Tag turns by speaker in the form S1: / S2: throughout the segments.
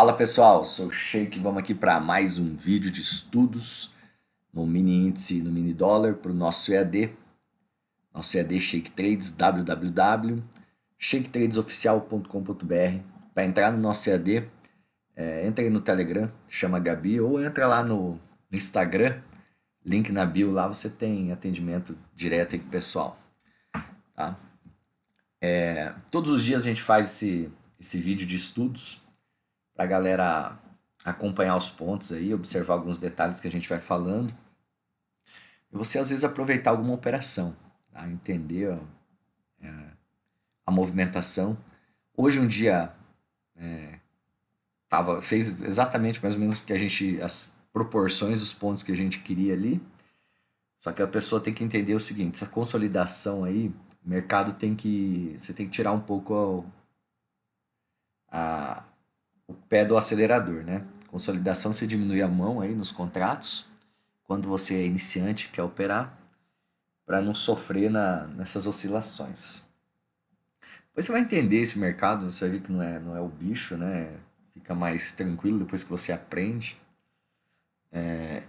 S1: Fala pessoal, sou o Sheik, vamos aqui para mais um vídeo de estudos no mini índice, no mini dólar para o nosso EAD, nosso EAD Shake Trades, www.shaketradesoficial.com.br Para entrar no nosso EAD, é, entra aí no Telegram, chama Gabi, ou entra lá no Instagram, link na bio, lá você tem atendimento direto aí com o pessoal. Tá? É, todos os dias a gente faz esse, esse vídeo de estudos, para a galera acompanhar os pontos aí, observar alguns detalhes que a gente vai falando. E você às vezes aproveitar alguma operação, tá? entender a, é, a movimentação. Hoje um dia é, tava, fez exatamente mais ou menos que a gente as proporções os pontos que a gente queria ali. Só que a pessoa tem que entender o seguinte, essa consolidação aí, o mercado tem que você tem que tirar um pouco a, a o pé do acelerador, né? Consolidação você diminui a mão aí nos contratos, quando você é iniciante quer operar, para não sofrer na, nessas oscilações. Depois você vai entender esse mercado, você vai ver que não é, não é o bicho, né? Fica mais tranquilo depois que você aprende. É,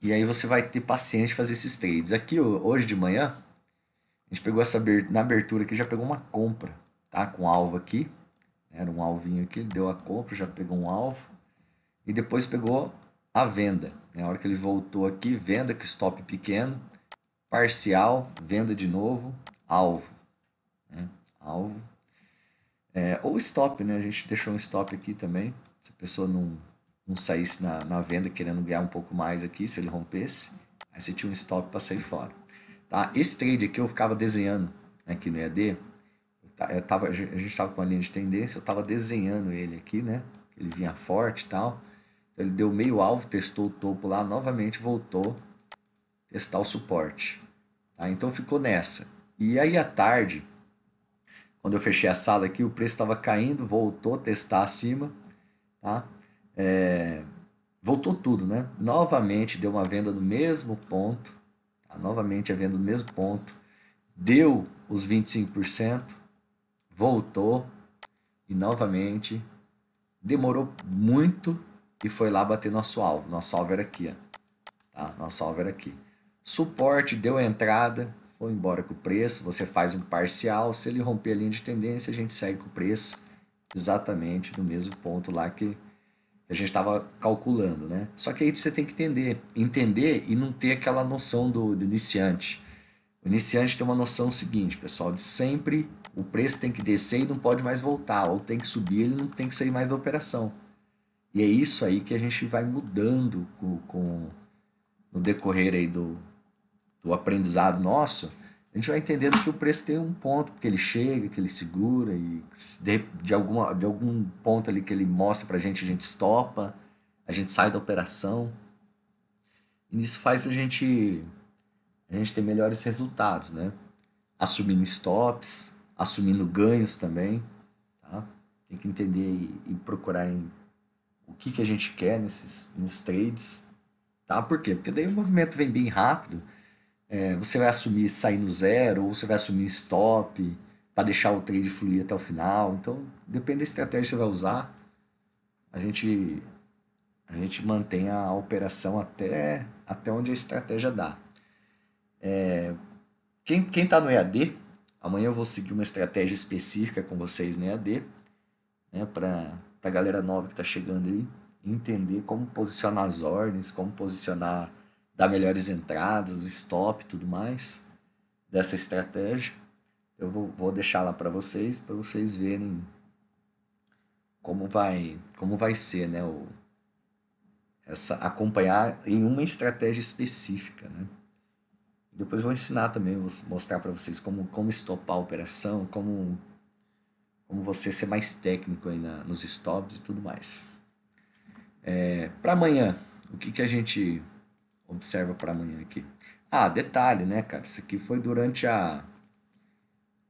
S1: e aí você vai ter paciência fazer esses trades. Aqui, hoje de manhã, a gente pegou essa na abertura aqui, já pegou uma compra, tá? Com alvo aqui. Era um alvinho aqui, ele deu a compra, já pegou um alvo e depois pegou a venda. Na né? hora que ele voltou aqui, venda que stop pequeno, parcial, venda de novo, alvo. Né? Alvo. É, ou stop, né? A gente deixou um stop aqui também. Se a pessoa não, não saísse na, na venda querendo ganhar um pouco mais aqui, se ele rompesse, aí você tinha um stop para sair fora. Tá? Esse trade aqui eu ficava desenhando né, aqui no EAD Tá, eu tava, a gente estava com a linha de tendência, eu estava desenhando ele aqui, né? Ele vinha forte e tal. Ele deu meio alvo, testou o topo lá, novamente voltou testar o suporte. Tá? Então ficou nessa. E aí à tarde, quando eu fechei a sala aqui, o preço estava caindo, voltou testar acima, tá? É, voltou tudo, né? Novamente deu uma venda no mesmo ponto, tá? novamente a venda no mesmo ponto, deu os 25%, voltou e novamente demorou muito e foi lá bater nosso alvo. Nosso alvo era aqui, ó. Tá? Nosso alvo era aqui. Suporte, deu entrada, foi embora com o preço. Você faz um parcial. Se ele romper a linha de tendência, a gente segue com o preço exatamente no mesmo ponto lá que a gente estava calculando, né? Só que aí você tem que entender, entender e não ter aquela noção do, do iniciante. O iniciante tem uma noção seguinte, pessoal, de sempre o preço tem que descer e não pode mais voltar, ou tem que subir ele não tem que sair mais da operação. E é isso aí que a gente vai mudando com, com no decorrer aí do, do aprendizado nosso, a gente vai entendendo que o preço tem um ponto que ele chega, que ele segura e de, de, alguma, de algum ponto ali que ele mostra para a gente, a gente estopa, a gente sai da operação. E isso faz a gente, a gente ter melhores resultados, né? Assumindo stops, assumindo ganhos também. Tá? Tem que entender e, e procurar em, o que, que a gente quer nesses, nos trades. Tá? Por quê? Porque daí o movimento vem bem rápido. É, você vai assumir sair no zero, ou você vai assumir stop para deixar o trade fluir até o final. Então, depende da estratégia que você vai usar. A gente a gente mantém a operação até até onde a estratégia dá. É, quem quem está no EAD Amanhã eu vou seguir uma estratégia específica com vocês no EAD, né, para a galera nova que está chegando aí entender como posicionar as ordens, como posicionar, dar melhores entradas, stop e tudo mais dessa estratégia. Eu vou, vou deixar lá para vocês, para vocês verem como vai, como vai ser, né, o, essa acompanhar em uma estratégia específica, né? Depois vou ensinar também, vou mostrar para vocês como, como estopar a operação, como, como você ser mais técnico aí na, nos stops e tudo mais. É, para amanhã, o que, que a gente observa para amanhã aqui? Ah, detalhe, né, cara? Isso aqui foi durante a,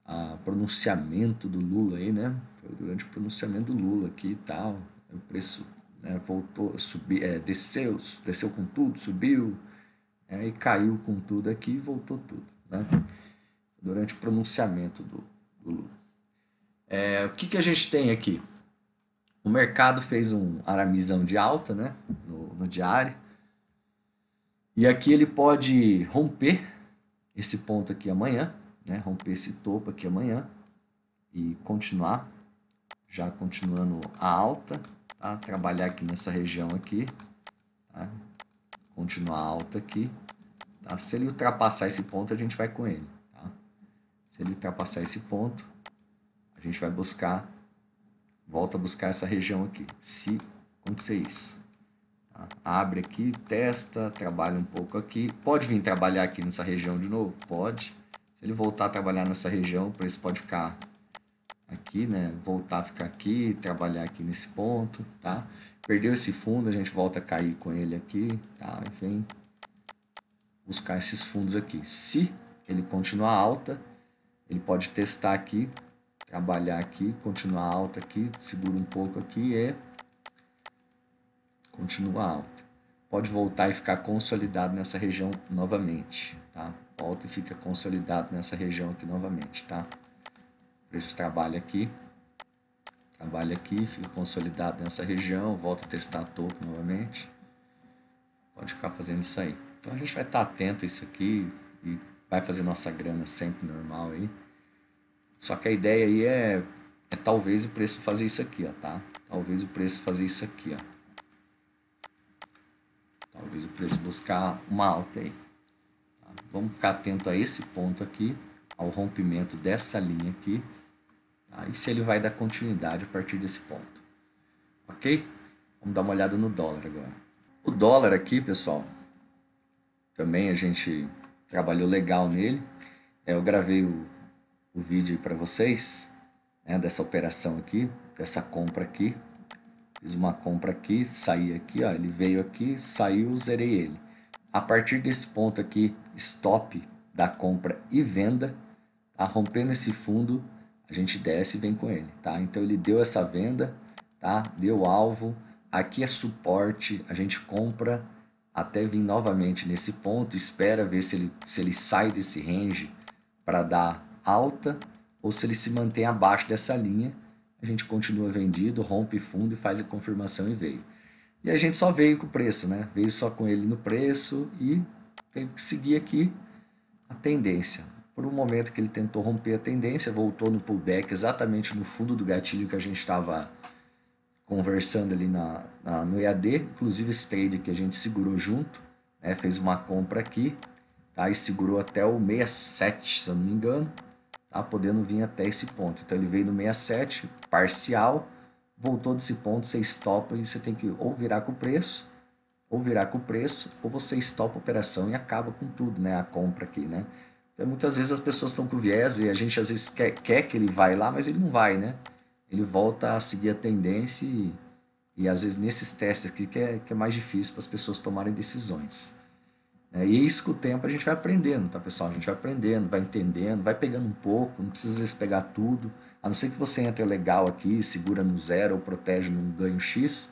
S1: a pronunciamento do Lula aí, né? Foi durante o pronunciamento do Lula aqui e tal. O preço né, voltou, subi, é, desceu, desceu com tudo, subiu né? e caiu com tudo aqui e voltou tudo, né? durante o pronunciamento do, do Lula. É, o que, que a gente tem aqui? O mercado fez um aramizão de alta né? no, no diário, e aqui ele pode romper esse ponto aqui amanhã, né? romper esse topo aqui amanhã e continuar, já continuando a alta, tá? trabalhar aqui nessa região aqui, tá? continuar alta aqui. Tá? Se ele ultrapassar esse ponto, a gente vai com ele. Tá? Se ele ultrapassar esse ponto, a gente vai buscar, volta a buscar essa região aqui. Se acontecer isso. Tá? Abre aqui, testa, trabalha um pouco aqui. Pode vir trabalhar aqui nessa região de novo? Pode. Se ele voltar a trabalhar nessa região, o preço pode ficar aqui, né? Voltar a ficar aqui, trabalhar aqui nesse ponto, tá? Perdeu esse fundo, a gente volta a cair com ele aqui, tá? E vem buscar esses fundos aqui. Se ele continuar alta, ele pode testar aqui, trabalhar aqui, continuar alta aqui, segura um pouco aqui e continua alta. Pode voltar e ficar consolidado nessa região novamente, tá? Volta e fica consolidado nessa região aqui novamente, tá? esse trabalho aqui. Trabalho aqui, fica consolidado nessa região, volto a testar topo novamente. Pode ficar fazendo isso aí. Então a gente vai estar atento a isso aqui e vai fazer nossa grana sempre normal aí. Só que a ideia aí é, é talvez o preço fazer isso aqui, ó, tá? Talvez o preço fazer isso aqui, ó. Talvez o preço buscar uma alta aí. Tá? Vamos ficar atento a esse ponto aqui, ao rompimento dessa linha aqui aí E se ele vai dar continuidade a partir desse ponto. Ok? Vamos dar uma olhada no dólar agora. O dólar aqui, pessoal, também a gente trabalhou legal nele. É, eu gravei o, o vídeo para vocês né, dessa operação aqui, dessa compra aqui. Fiz uma compra aqui, saí aqui, ó, ele veio aqui, saiu, zerei ele. A partir desse ponto aqui, stop da compra e venda, tá? rompendo esse fundo, a gente desce vem com ele, tá? Então ele deu essa venda, tá? Deu alvo, aqui é suporte, a gente compra até vir novamente nesse ponto, espera ver se ele, se ele sai desse range para dar alta ou se ele se mantém abaixo dessa linha, a gente continua vendido, rompe fundo e faz a confirmação e veio. E a gente só veio com o preço, né? Veio só com ele no preço e teve que seguir aqui a tendência por um momento que ele tentou romper a tendência, voltou no pullback exatamente no fundo do gatilho que a gente estava conversando ali na, na, no EAD, inclusive esse trade que a gente segurou junto, né, fez uma compra aqui, tá, e segurou até o 67, se eu não me engano, tá, podendo vir até esse ponto. Então ele veio no 67, parcial, voltou desse ponto, você stopa e você tem que ou virar com o preço, ou virar com o preço, ou você stopa a operação e acaba com tudo, né, a compra aqui, né. É, muitas vezes as pessoas estão com viés e a gente às vezes quer, quer que ele vá lá, mas ele não vai, né? Ele volta a seguir a tendência e, e às vezes nesses testes aqui que é, que é mais difícil para as pessoas tomarem decisões. Né? É, e isso com o tempo a gente vai aprendendo, tá pessoal? A gente vai aprendendo, vai entendendo, vai pegando um pouco, não precisa às vezes pegar tudo. A não ser que você entre legal aqui, segura no zero ou protege num ganho X,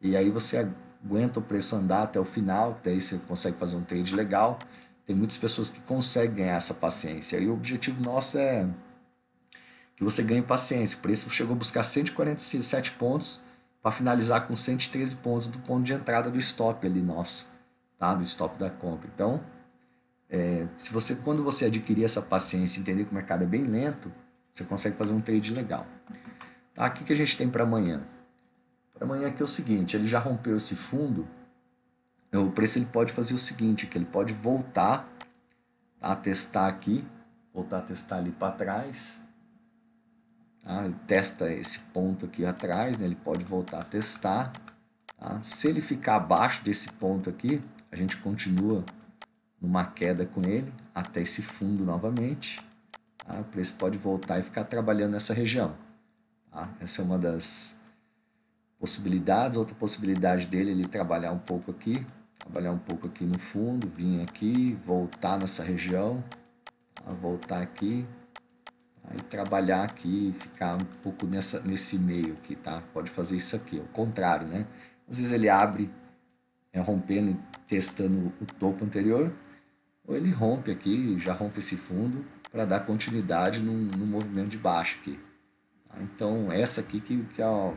S1: e aí você aguenta o preço andar até o final, que daí você consegue fazer um trade legal. Tem muitas pessoas que conseguem ganhar essa paciência. E o objetivo nosso é que você ganhe paciência. O preço chegou a buscar 147 pontos para finalizar com 113 pontos do ponto de entrada do stop ali nosso, tá? Do stop da compra. Então, é, se você, quando você adquirir essa paciência, entender que o mercado é bem lento, você consegue fazer um trade legal. Tá? O que, que a gente tem para amanhã? Para amanhã aqui é o seguinte, ele já rompeu esse fundo é, o preço ele pode fazer o seguinte, que ele pode voltar a testar aqui, voltar a testar ali para trás, tá? ele testa esse ponto aqui atrás, né? ele pode voltar a testar, tá? se ele ficar abaixo desse ponto aqui, a gente continua numa queda com ele até esse fundo novamente, tá? o preço pode voltar e ficar trabalhando nessa região. Tá? Essa é uma das possibilidades, outra possibilidade dele ele trabalhar um pouco aqui, trabalhar um pouco aqui no fundo, vir aqui, voltar nessa região, tá? voltar aqui tá? e trabalhar aqui, ficar um pouco nessa, nesse meio aqui, tá? Pode fazer isso aqui, o contrário, né? Às vezes ele abre é, rompendo e testando o topo anterior, ou ele rompe aqui, já rompe esse fundo para dar continuidade no, no movimento de baixo aqui. Tá? Então essa aqui que, que é a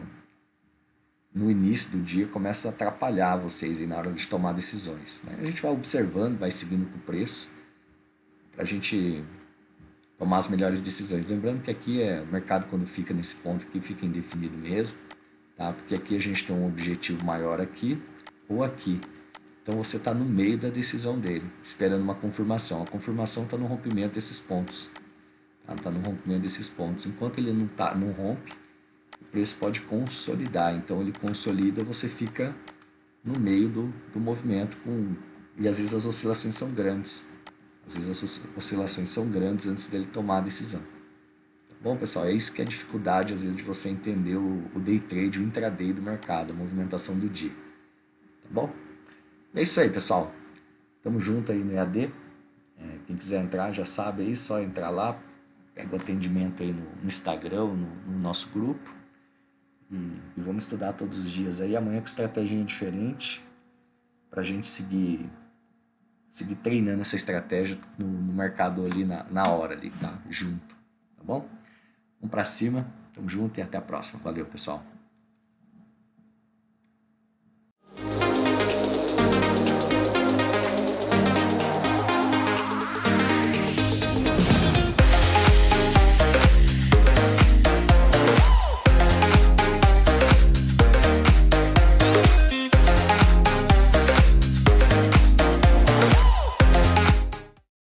S1: no início do dia começa a atrapalhar vocês aí na hora de tomar decisões. Né? A gente vai observando, vai seguindo com o preço, para a gente tomar as melhores decisões. Lembrando que aqui é o mercado quando fica nesse ponto aqui fica indefinido mesmo, tá? Porque aqui a gente tem um objetivo maior aqui ou aqui. Então você está no meio da decisão dele, esperando uma confirmação. A confirmação está no rompimento desses pontos. Está tá no rompimento desses pontos. Enquanto ele não, tá, não rompe, o preço pode consolidar. Então ele consolida, você fica no meio do, do movimento com e às vezes as oscilações são grandes. Às vezes as oscilações são grandes antes dele tomar a decisão. Tá bom, pessoal, é isso que é a dificuldade às vezes de você entender o, day trade, o intraday do mercado, a movimentação do dia. Tá bom? É isso aí, pessoal. Tamo junto aí no EAD. É, quem quiser entrar já sabe aí, só entrar lá, pega o atendimento aí no, no Instagram, no, no nosso grupo. E, vamos estudar todos os dias aí. Amanhã com estratégia diferente para gente seguir seguir treinando essa estratégia no, no mercado ali na, na hora ali, tá? Junto, tá bom? Vamos para cima, tamo junto e até a próxima. Valeu, pessoal.